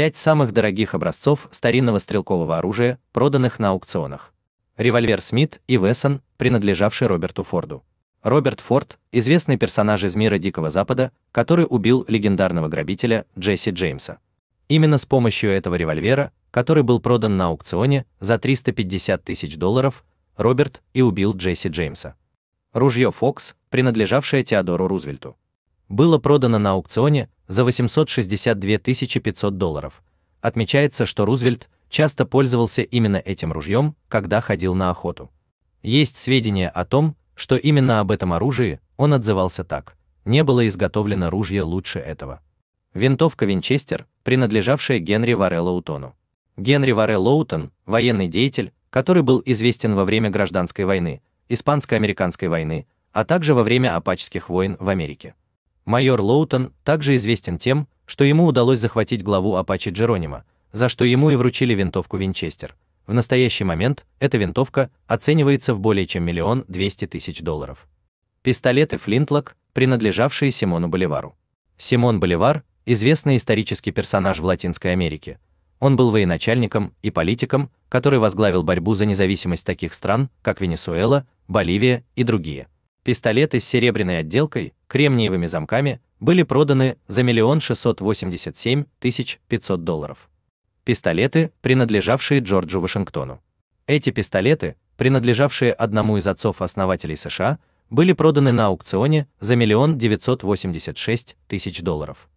5 самых дорогих образцов старинного стрелкового оружия, проданных на аукционах. Револьвер Смит и Вессон, принадлежавший Роберту Форду. Роберт Форд – известный персонаж из мира Дикого Запада, который убил легендарного грабителя Джесси Джеймса. Именно с помощью этого револьвера, который был продан на аукционе за 350 тысяч долларов, Роберт и убил Джесси Джеймса. Ружье «Фокс», принадлежавшее Теодору Рузвельту. Было продано на аукционе за 862 500 долларов. Отмечается, что Рузвельт часто пользовался именно этим ружьем, когда ходил на охоту. Есть сведения о том, что именно об этом оружии он отзывался так: не было изготовлено ружье лучше этого. Винтовка Винчестер, принадлежавшая Генри Варелло Утону. Генри Варелло Утон, военный деятель, который был известен во время гражданской войны, испанско-американской войны, а также во время апачских войн в Америке. Майор Лоутон также известен тем, что ему удалось захватить главу Апачи Джеронимо, за что ему и вручили винтовку Винчестер. В настоящий момент эта винтовка оценивается в более чем миллион двести тысяч долларов. Пистолеты Флинтлок, принадлежавшие Симону Боливару. Симон Боливар – известный исторический персонаж в Латинской Америке. Он был военачальником и политиком, который возглавил борьбу за независимость таких стран, как Венесуэла, Боливия и другие. Пистолеты с серебряной отделкой, кремниевыми замками, были проданы за миллион шестьсот восемьдесят семь тысяч пятьсот долларов. Пистолеты, принадлежавшие Джорджу Вашингтону. Эти пистолеты, принадлежавшие одному из отцов-основателей США, были проданы на аукционе за миллион девятьсот восемьдесят шесть тысяч долларов.